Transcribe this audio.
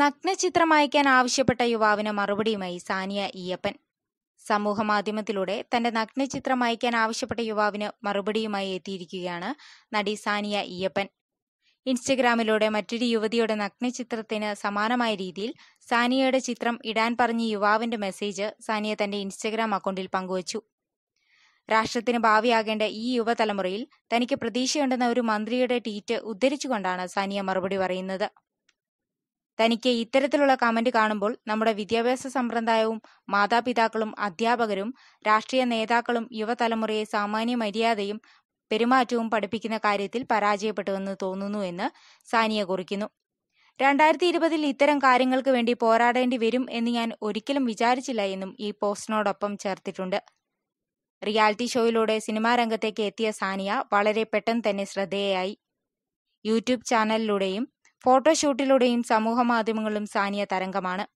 നഗ്നചിത്രം അയക്കാൻ ആവശ്യപ്പെട്ട യുവാവിന് മറുപടിയുമായി സാനിയ ഈയപ്പൻ സമൂഹമാധ്യമത്തിലൂടെ തന്റെ നഗ്നചിത്രം അയക്കാൻ ആവശ്യപ്പെട്ട യുവാവിന് മറുപടിയുമായി എത്തിയിരിക്കുകയാണ് നടി സാനിയ ഈയപ്പൻ ഇൻസ്റ്റഗ്രാമിലൂടെ മറ്റൊരു യുവതിയുടെ നഗ്നചിത്രത്തിന് സമാനമായ രീതിയിൽ സാനിയയുടെ ചിത്രം ഇടാൻ പറഞ്ഞ യുവാവിന്റെ മെസ്സേജ് സാനിയ തന്റെ ഇൻസ്റ്റഗ്രാം അക്കൗണ്ടിൽ പങ്കുവച്ചു രാഷ്ട്രത്തിന് ഭാവിയാകേണ്ട ഈ യുവതലമുറയിൽ തനിക്ക് പ്രതീക്ഷയുണ്ടെന്ന ഒരു മന്ത്രിയുടെ ട്വീറ്റ് ഉദ്ധരിച്ചുകൊണ്ടാണ് സാനിയ മറുപടി പറയുന്നത് തനിക്ക് ഇത്തരത്തിലുള്ള കമന്റ് കാണുമ്പോൾ നമ്മുടെ വിദ്യാഭ്യാസ സമ്പ്രദായവും മാതാപിതാക്കളും അധ്യാപകരും രാഷ്ട്രീയ നേതാക്കളും യുവതലമുറയെ സാമാന്യ മര്യാദയും പെരുമാറ്റവും പഠിപ്പിക്കുന്ന കാര്യത്തിൽ പരാജയപ്പെട്ടുവെന്ന് തോന്നുന്നു എന്ന് സാനിയ കുറിക്കുന്നു രണ്ടായിരത്തി ഇരുപതിൽ ഇത്തരം കാര്യങ്ങൾക്ക് വേണ്ടി പോരാടേണ്ടി വരും എന്ന് ഞാൻ ഒരിക്കലും വിചാരിച്ചില്ല എന്നും ഈ പോസ്റ്റിനോടൊപ്പം ചേർത്തിട്ടുണ്ട് റിയാലിറ്റി ഷോയിലൂടെ സിനിമാ രംഗത്തേക്ക് എത്തിയ സാനിയ വളരെ പെട്ടെന്ന് തന്നെ ശ്രദ്ധേയായി യൂട്യൂബ് ചാനലിലൂടെയും ഫോട്ടോഷൂട്ടിലൂടെയും മാധ്യമങ്ങളിലും സാനിയ തരംഗമാണ്